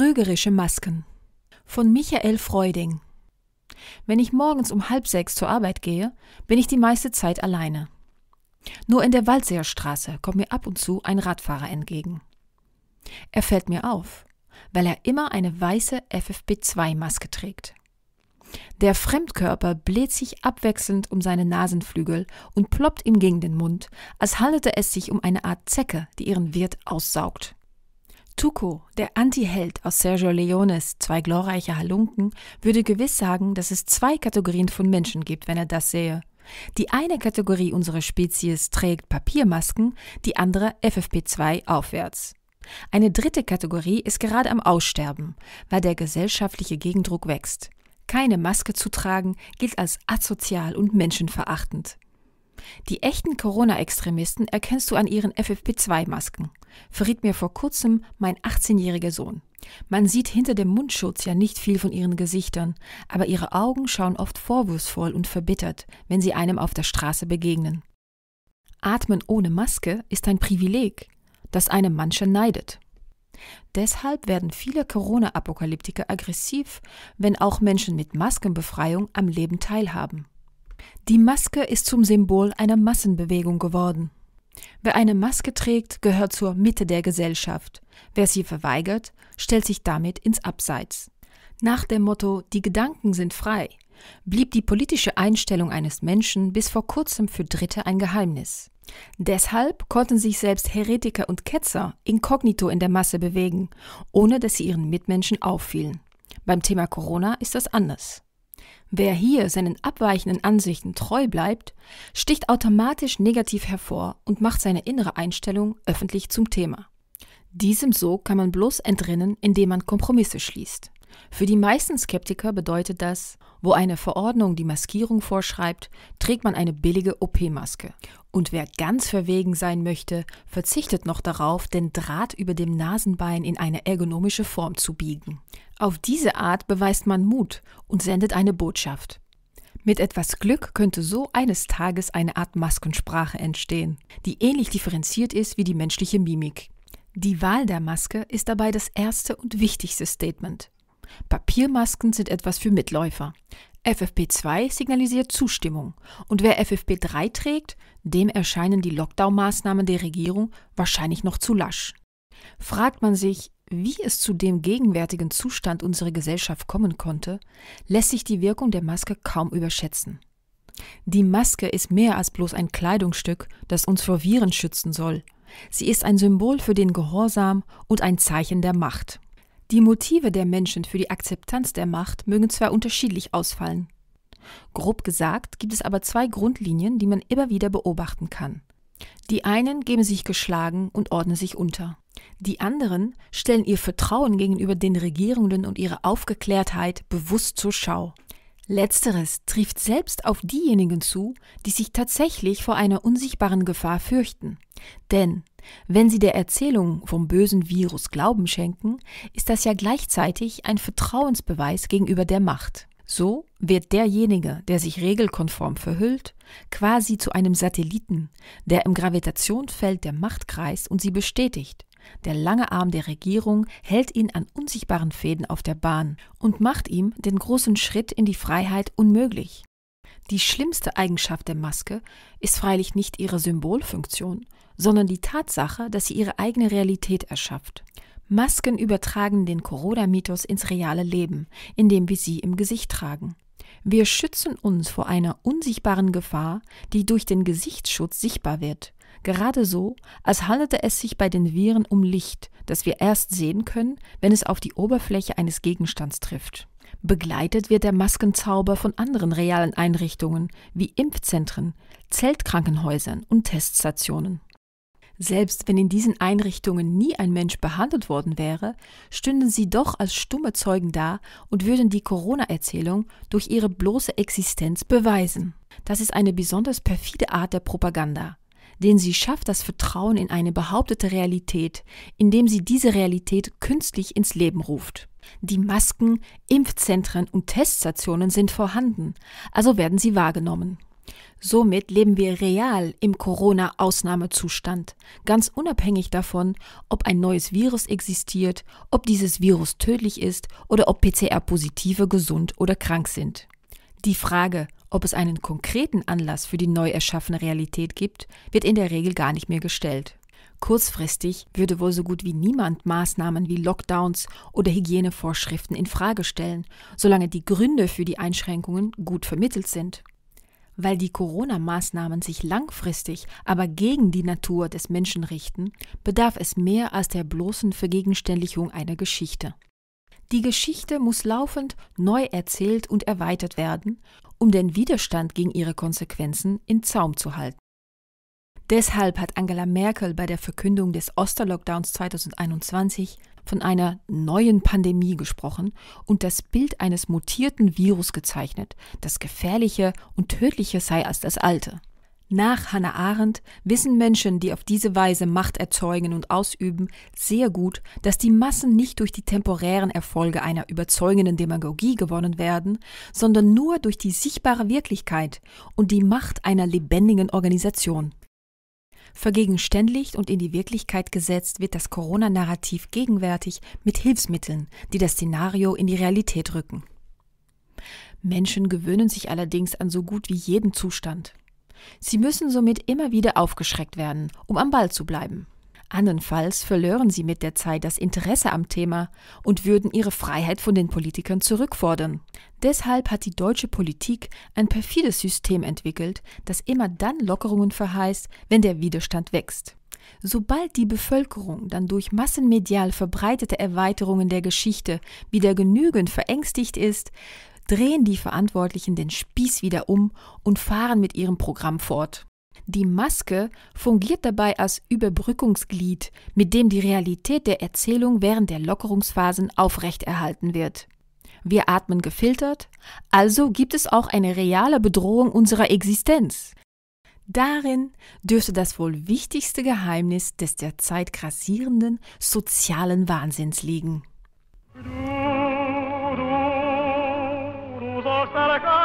Trügerische Masken von Michael Freuding Wenn ich morgens um halb sechs zur Arbeit gehe, bin ich die meiste Zeit alleine. Nur in der Waldseerstraße kommt mir ab und zu ein Radfahrer entgegen. Er fällt mir auf, weil er immer eine weiße ffb 2 maske trägt. Der Fremdkörper bläht sich abwechselnd um seine Nasenflügel und ploppt ihm gegen den Mund, als handelte es sich um eine Art Zecke, die ihren Wirt aussaugt. Tuco, der Antiheld aus Sergio Leones Zwei glorreiche Halunken, würde gewiss sagen, dass es zwei Kategorien von Menschen gibt, wenn er das sähe. Die eine Kategorie unserer Spezies trägt Papiermasken, die andere FFP2 aufwärts. Eine dritte Kategorie ist gerade am Aussterben, weil der gesellschaftliche Gegendruck wächst. Keine Maske zu tragen gilt als asozial und menschenverachtend. Die echten Corona-Extremisten erkennst du an ihren FFP2-Masken, verriet mir vor kurzem mein 18-jähriger Sohn. Man sieht hinter dem Mundschutz ja nicht viel von ihren Gesichtern, aber ihre Augen schauen oft vorwurfsvoll und verbittert, wenn sie einem auf der Straße begegnen. Atmen ohne Maske ist ein Privileg, das einem mancher neidet. Deshalb werden viele Corona-Apokalyptiker aggressiv, wenn auch Menschen mit Maskenbefreiung am Leben teilhaben. Die Maske ist zum Symbol einer Massenbewegung geworden. Wer eine Maske trägt, gehört zur Mitte der Gesellschaft. Wer sie verweigert, stellt sich damit ins Abseits. Nach dem Motto Die Gedanken sind frei blieb die politische Einstellung eines Menschen bis vor kurzem für Dritte ein Geheimnis. Deshalb konnten sich selbst Heretiker und Ketzer inkognito in der Masse bewegen, ohne dass sie ihren Mitmenschen auffielen. Beim Thema Corona ist das anders. Wer hier seinen abweichenden Ansichten treu bleibt, sticht automatisch negativ hervor und macht seine innere Einstellung öffentlich zum Thema. Diesem Sog kann man bloß entrinnen, indem man Kompromisse schließt. Für die meisten Skeptiker bedeutet das, wo eine Verordnung die Maskierung vorschreibt, trägt man eine billige OP-Maske. Und wer ganz verwegen sein möchte, verzichtet noch darauf, den Draht über dem Nasenbein in eine ergonomische Form zu biegen. Auf diese Art beweist man Mut und sendet eine Botschaft. Mit etwas Glück könnte so eines Tages eine Art Maskensprache entstehen, die ähnlich differenziert ist wie die menschliche Mimik. Die Wahl der Maske ist dabei das erste und wichtigste Statement. Papiermasken sind etwas für Mitläufer. FFP2 signalisiert Zustimmung. Und wer FFP3 trägt, dem erscheinen die Lockdown-Maßnahmen der Regierung wahrscheinlich noch zu lasch. Fragt man sich, wie es zu dem gegenwärtigen Zustand unserer Gesellschaft kommen konnte, lässt sich die Wirkung der Maske kaum überschätzen. Die Maske ist mehr als bloß ein Kleidungsstück, das uns vor Viren schützen soll. Sie ist ein Symbol für den Gehorsam und ein Zeichen der Macht. Die Motive der Menschen für die Akzeptanz der Macht mögen zwar unterschiedlich ausfallen. Grob gesagt gibt es aber zwei Grundlinien, die man immer wieder beobachten kann. Die einen geben sich geschlagen und ordnen sich unter. Die anderen stellen ihr Vertrauen gegenüber den Regierenden und ihre Aufgeklärtheit bewusst zur Schau. Letzteres trifft selbst auf diejenigen zu, die sich tatsächlich vor einer unsichtbaren Gefahr fürchten. Denn wenn sie der Erzählung vom bösen Virus Glauben schenken, ist das ja gleichzeitig ein Vertrauensbeweis gegenüber der Macht. So wird derjenige, der sich regelkonform verhüllt, quasi zu einem Satelliten, der im Gravitationsfeld der Macht kreist und sie bestätigt, der lange Arm der Regierung hält ihn an unsichtbaren Fäden auf der Bahn und macht ihm den großen Schritt in die Freiheit unmöglich. Die schlimmste Eigenschaft der Maske ist freilich nicht ihre Symbolfunktion, sondern die Tatsache, dass sie ihre eigene Realität erschafft. Masken übertragen den Corona-Mythos ins reale Leben, indem wir sie im Gesicht tragen. Wir schützen uns vor einer unsichtbaren Gefahr, die durch den Gesichtsschutz sichtbar wird Gerade so, als handelte es sich bei den Viren um Licht, das wir erst sehen können, wenn es auf die Oberfläche eines Gegenstands trifft. Begleitet wird der Maskenzauber von anderen realen Einrichtungen wie Impfzentren, Zeltkrankenhäusern und Teststationen. Selbst wenn in diesen Einrichtungen nie ein Mensch behandelt worden wäre, stünden sie doch als stumme Zeugen da und würden die Corona-Erzählung durch ihre bloße Existenz beweisen. Das ist eine besonders perfide Art der Propaganda, den sie schafft das Vertrauen in eine behauptete Realität, indem sie diese Realität künstlich ins Leben ruft. Die Masken, Impfzentren und Teststationen sind vorhanden, also werden sie wahrgenommen. Somit leben wir real im Corona-Ausnahmezustand, ganz unabhängig davon, ob ein neues Virus existiert, ob dieses Virus tödlich ist oder ob PCR-Positive gesund oder krank sind. Die Frage, ob es einen konkreten Anlass für die neu erschaffene Realität gibt, wird in der Regel gar nicht mehr gestellt. Kurzfristig würde wohl so gut wie niemand Maßnahmen wie Lockdowns oder Hygienevorschriften in Frage stellen, solange die Gründe für die Einschränkungen gut vermittelt sind. Weil die Corona-Maßnahmen sich langfristig aber gegen die Natur des Menschen richten, bedarf es mehr als der bloßen Vergegenständlichung einer Geschichte. Die Geschichte muss laufend neu erzählt und erweitert werden, um den Widerstand gegen ihre Konsequenzen in Zaum zu halten. Deshalb hat Angela Merkel bei der Verkündung des Osterlockdowns 2021 von einer neuen Pandemie gesprochen und das Bild eines mutierten Virus gezeichnet, das gefährlicher und tödlicher sei als das alte. Nach Hannah Arendt wissen Menschen, die auf diese Weise Macht erzeugen und ausüben, sehr gut, dass die Massen nicht durch die temporären Erfolge einer überzeugenden Demagogie gewonnen werden, sondern nur durch die sichtbare Wirklichkeit und die Macht einer lebendigen Organisation. Vergegenständlicht und in die Wirklichkeit gesetzt wird das Corona-Narrativ gegenwärtig mit Hilfsmitteln, die das Szenario in die Realität rücken. Menschen gewöhnen sich allerdings an so gut wie jeden Zustand. Sie müssen somit immer wieder aufgeschreckt werden, um am Ball zu bleiben. Andernfalls verlören sie mit der Zeit das Interesse am Thema und würden ihre Freiheit von den Politikern zurückfordern. Deshalb hat die deutsche Politik ein perfides System entwickelt, das immer dann Lockerungen verheißt, wenn der Widerstand wächst. Sobald die Bevölkerung dann durch massenmedial verbreitete Erweiterungen der Geschichte wieder genügend verängstigt ist, drehen die Verantwortlichen den Spieß wieder um und fahren mit ihrem Programm fort. Die Maske fungiert dabei als Überbrückungsglied, mit dem die Realität der Erzählung während der Lockerungsphasen aufrechterhalten wird. Wir atmen gefiltert, also gibt es auch eine reale Bedrohung unserer Existenz. Darin dürfte das wohl wichtigste Geheimnis des derzeit grassierenden sozialen Wahnsinns liegen. para acá.